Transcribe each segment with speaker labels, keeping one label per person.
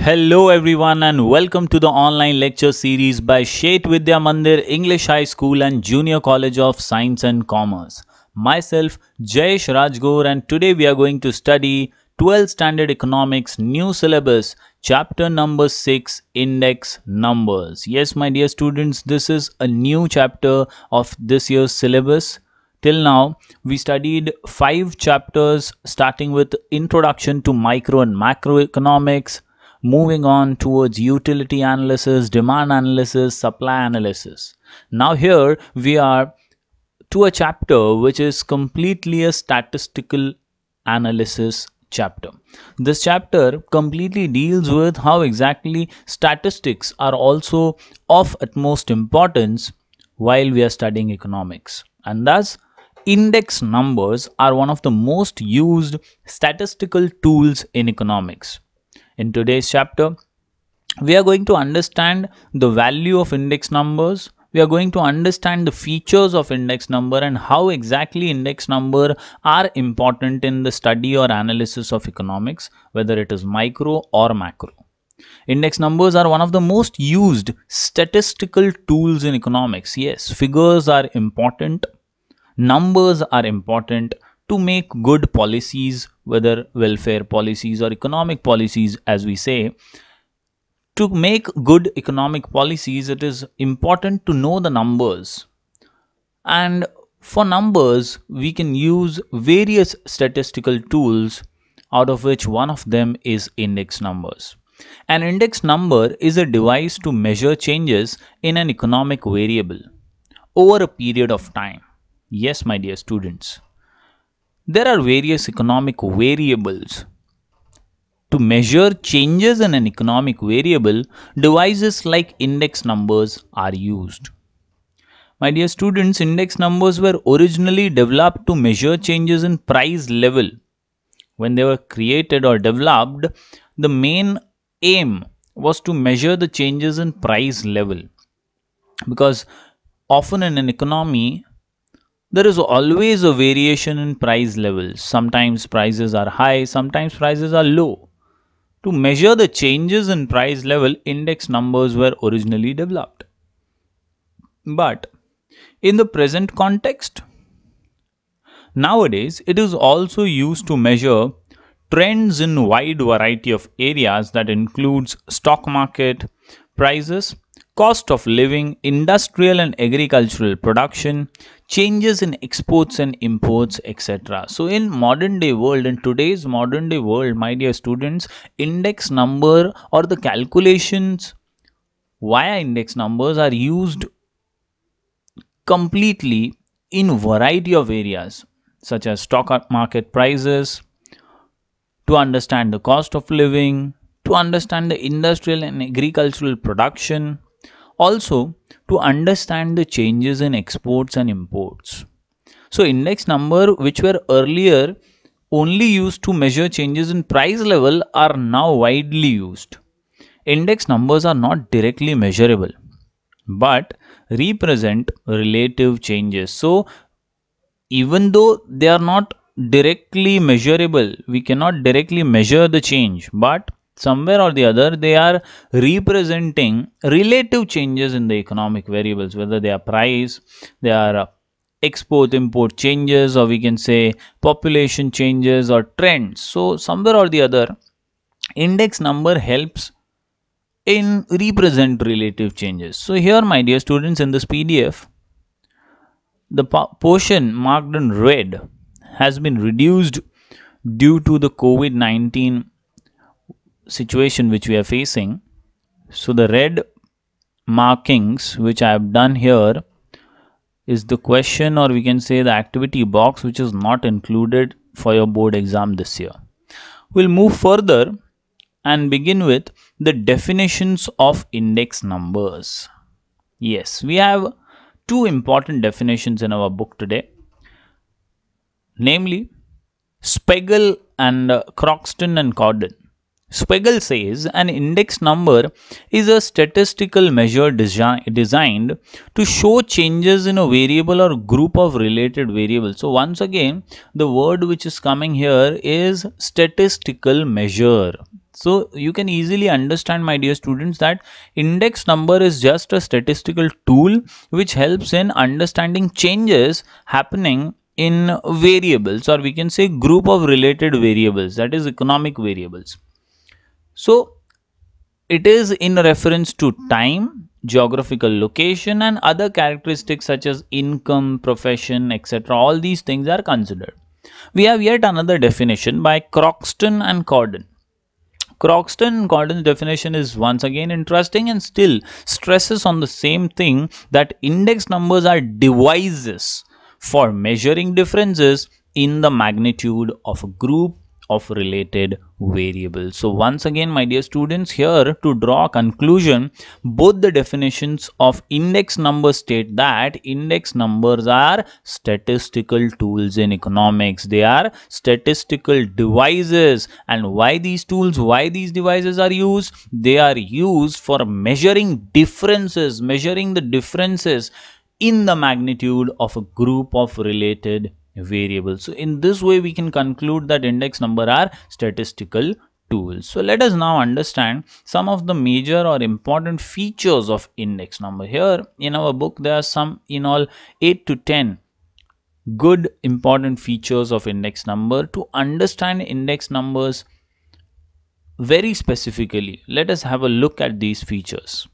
Speaker 1: Hello everyone and welcome to the online lecture series by Shet Vidya Mandir English High School and Junior College of Science and Commerce. Myself Jayesh Rajgor and today we are going to study 12 Standard Economics new syllabus chapter number 6 index numbers. Yes my dear students this is a new chapter of this year's syllabus. Till now, we studied five chapters starting with Introduction to Micro and Macroeconomics, moving on towards utility analysis, demand analysis, supply analysis. Now here we are to a chapter which is completely a statistical analysis chapter. This chapter completely deals with how exactly statistics are also of utmost importance while we are studying economics and thus index numbers are one of the most used statistical tools in economics. In today's chapter, we are going to understand the value of index numbers. We are going to understand the features of index number and how exactly index number are important in the study or analysis of economics, whether it is micro or macro. Index numbers are one of the most used statistical tools in economics. Yes, figures are important, numbers are important, to make good policies, whether welfare policies or economic policies, as we say, to make good economic policies, it is important to know the numbers. And for numbers, we can use various statistical tools, out of which one of them is index numbers. An index number is a device to measure changes in an economic variable over a period of time. Yes, my dear students. There are various economic variables. To measure changes in an economic variable, devices like index numbers are used. My dear students, index numbers were originally developed to measure changes in price level. When they were created or developed, the main aim was to measure the changes in price level. Because often in an economy, there is always a variation in price levels. Sometimes prices are high, sometimes prices are low. To measure the changes in price level, index numbers were originally developed. But in the present context, nowadays it is also used to measure trends in wide variety of areas that includes stock market, prices, cost of living, industrial and agricultural production, changes in exports and imports etc so in modern day world in today's modern day world my dear students index number or the calculations via index numbers are used completely in variety of areas such as stock market prices to understand the cost of living to understand the industrial and agricultural production also, to understand the changes in exports and imports. So, index number which were earlier only used to measure changes in price level are now widely used. Index numbers are not directly measurable but represent relative changes. So, even though they are not directly measurable, we cannot directly measure the change, but somewhere or the other they are representing relative changes in the economic variables whether they are price they are uh, export import changes or we can say population changes or trends so somewhere or the other index number helps in represent relative changes so here my dear students in this pdf the portion marked in red has been reduced due to the covid-19 situation which we are facing so the red markings which I have done here is the question or we can say the activity box which is not included for your board exam this year. We'll move further and begin with the definitions of index numbers. Yes, we have two important definitions in our book today. Namely, Spiegel and uh, Croxton and Corden. Spiegel says an index number is a statistical measure desi designed to show changes in a variable or group of related variables. So once again, the word which is coming here is statistical measure. So you can easily understand my dear students that index number is just a statistical tool which helps in understanding changes happening in variables or we can say group of related variables that is economic variables. So it is in reference to time, geographical location and other characteristics such as income, profession, etc. All these things are considered. We have yet another definition by Croxton and Corden. Croxton and Corden's definition is once again interesting and still stresses on the same thing that index numbers are devices for measuring differences in the magnitude of a group of related variables. So once again, my dear students, here to draw a conclusion, both the definitions of index numbers state that index numbers are statistical tools in economics. They are statistical devices. And why these tools, why these devices are used? They are used for measuring differences, measuring the differences in the magnitude of a group of related variable. So in this way, we can conclude that index number are statistical tools. So let us now understand some of the major or important features of index number. Here in our book, there are some in all 8 to 10 good important features of index number to understand index numbers very specifically let us have a look at these features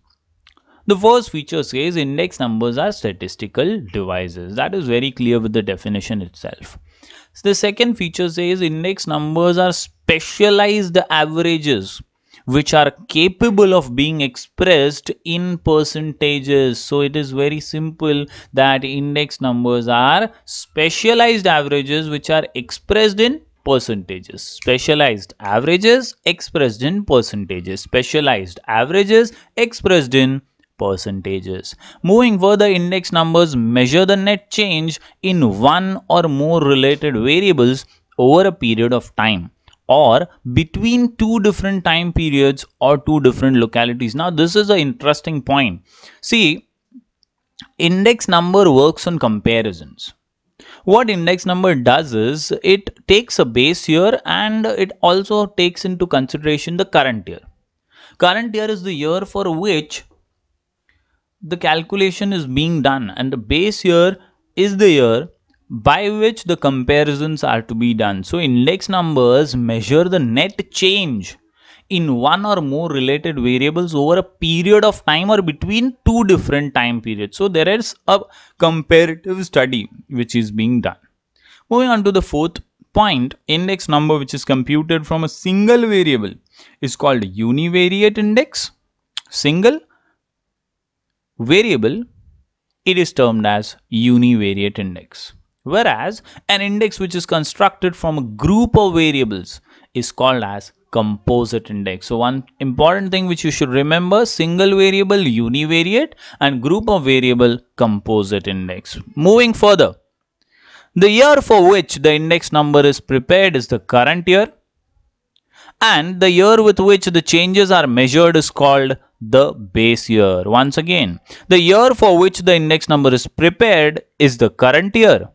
Speaker 1: the first feature says index numbers are statistical devices. That is very clear with the definition itself. So the second feature says index numbers are specialized averages which are capable of being expressed in percentages. So it is very simple that index numbers are specialized averages which are expressed in percentages specialized averages expressed in percentages specialized averages expressed in percentages. Moving further, index numbers measure the net change in one or more related variables over a period of time or between two different time periods or two different localities. Now, this is an interesting point. See, index number works on comparisons. What index number does is it takes a base year and it also takes into consideration the current year. Current year is the year for which the calculation is being done and the base year is the year by which the comparisons are to be done. So index numbers measure the net change in one or more related variables over a period of time or between two different time periods. So there is a comparative study which is being done. Moving on to the fourth point, index number which is computed from a single variable is called univariate index, single variable, it is termed as univariate index. Whereas an index which is constructed from a group of variables is called as composite index. So one important thing which you should remember single variable univariate and group of variable composite index. Moving further, the year for which the index number is prepared is the current year and the year with which the changes are measured is called the base year. Once again, the year for which the index number is prepared is the current year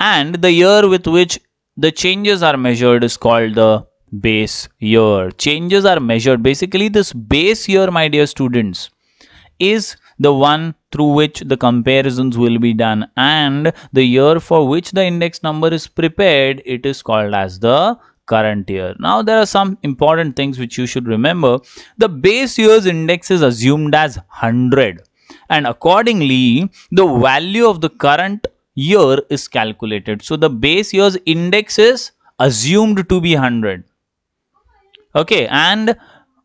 Speaker 1: and the year with which the changes are measured is called the base year. Changes are measured. Basically, this base year, my dear students, is the one through which the comparisons will be done and the year for which the index number is prepared, it is called as the current year. Now there are some important things which you should remember. The base year's index is assumed as 100 and accordingly the value of the current year is calculated. So the base year's index is assumed to be 100. Okay and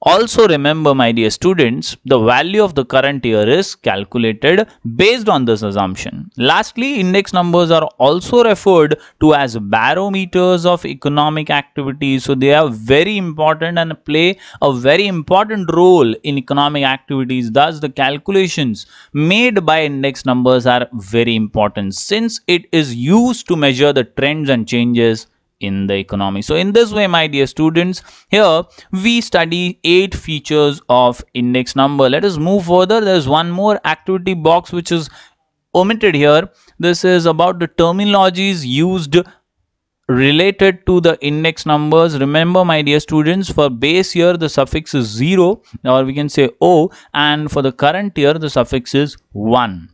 Speaker 1: also remember my dear students, the value of the current year is calculated based on this assumption. Lastly, index numbers are also referred to as barometers of economic activity. So they are very important and play a very important role in economic activities. Thus, the calculations made by index numbers are very important since it is used to measure the trends and changes in the economy. So in this way, my dear students, here we study eight features of index number. Let us move further. There's one more activity box which is omitted here. This is about the terminologies used related to the index numbers remember my dear students for base year the suffix is 0 or we can say o and for the current year the suffix is 1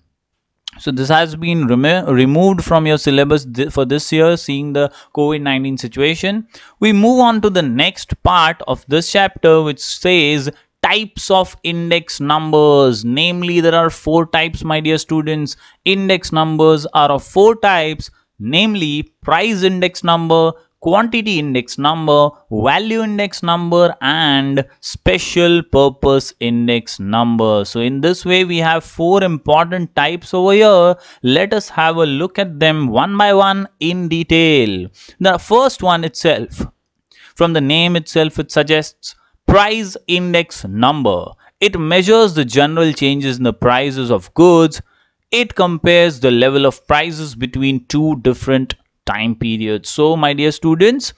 Speaker 1: so this has been remo removed from your syllabus th for this year seeing the COVID-19 situation. We move on to the next part of this chapter which says types of index numbers namely there are four types my dear students index numbers are of four types namely price index number quantity index number, value index number and special purpose index number. So in this way we have four important types over here. Let us have a look at them one by one in detail. The first one itself, from the name itself it suggests price index number. It measures the general changes in the prices of goods. It compares the level of prices between two different time period. So, my dear students,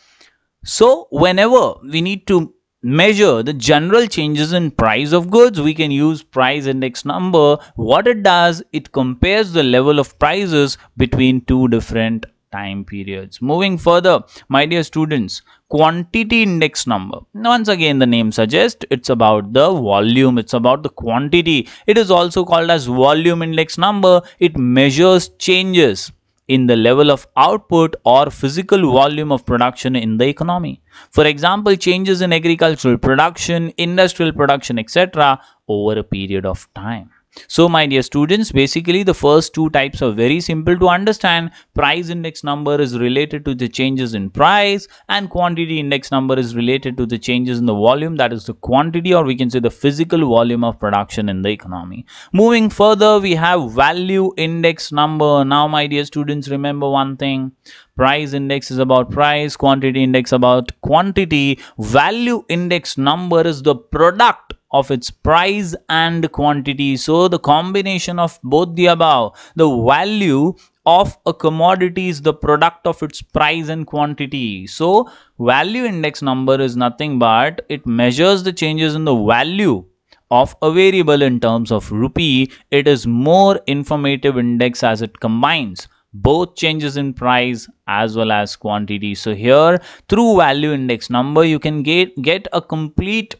Speaker 1: so whenever we need to measure the general changes in price of goods, we can use price index number. What it does, it compares the level of prices between two different time periods. Moving further, my dear students, quantity index number. Once again, the name suggests it's about the volume, it's about the quantity. It is also called as volume index number. It measures changes in the level of output or physical volume of production in the economy. For example, changes in agricultural production, industrial production, etc. over a period of time. So my dear students, basically the first two types are very simple to understand. Price index number is related to the changes in price and quantity index number is related to the changes in the volume that is the quantity or we can say the physical volume of production in the economy. Moving further, we have value index number. Now my dear students, remember one thing price index is about price quantity index about quantity value index number is the product of its price and quantity. So the combination of both the above, the value of a commodity is the product of its price and quantity. So value index number is nothing but it measures the changes in the value of a variable in terms of rupee. It is more informative index as it combines both changes in price as well as quantity. So here through value index number you can get, get a complete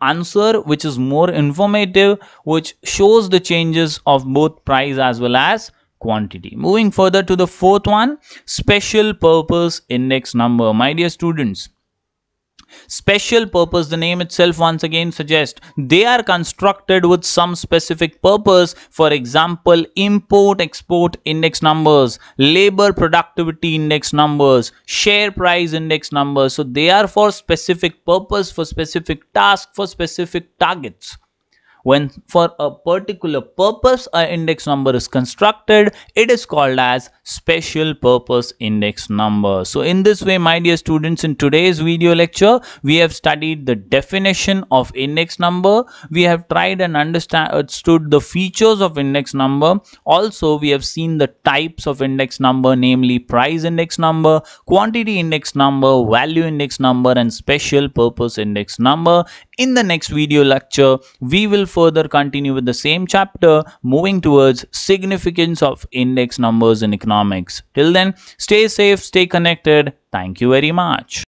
Speaker 1: answer which is more informative which shows the changes of both price as well as quantity. Moving further to the fourth one, special purpose index number. My dear students, Special purpose, the name itself once again suggests they are constructed with some specific purpose. For example, import export index numbers, labor productivity index numbers, share price index numbers. So they are for specific purpose, for specific task, for specific targets. When for a particular purpose an index number is constructed, it is called as special purpose index number. So in this way, my dear students, in today's video lecture, we have studied the definition of index number. We have tried and understood uh, the features of index number. Also, we have seen the types of index number, namely price index number, quantity index number, value index number, and special purpose index number. In the next video lecture, we will further continue with the same chapter, moving towards significance of index numbers in economics. Till then, stay safe, stay connected. Thank you very much.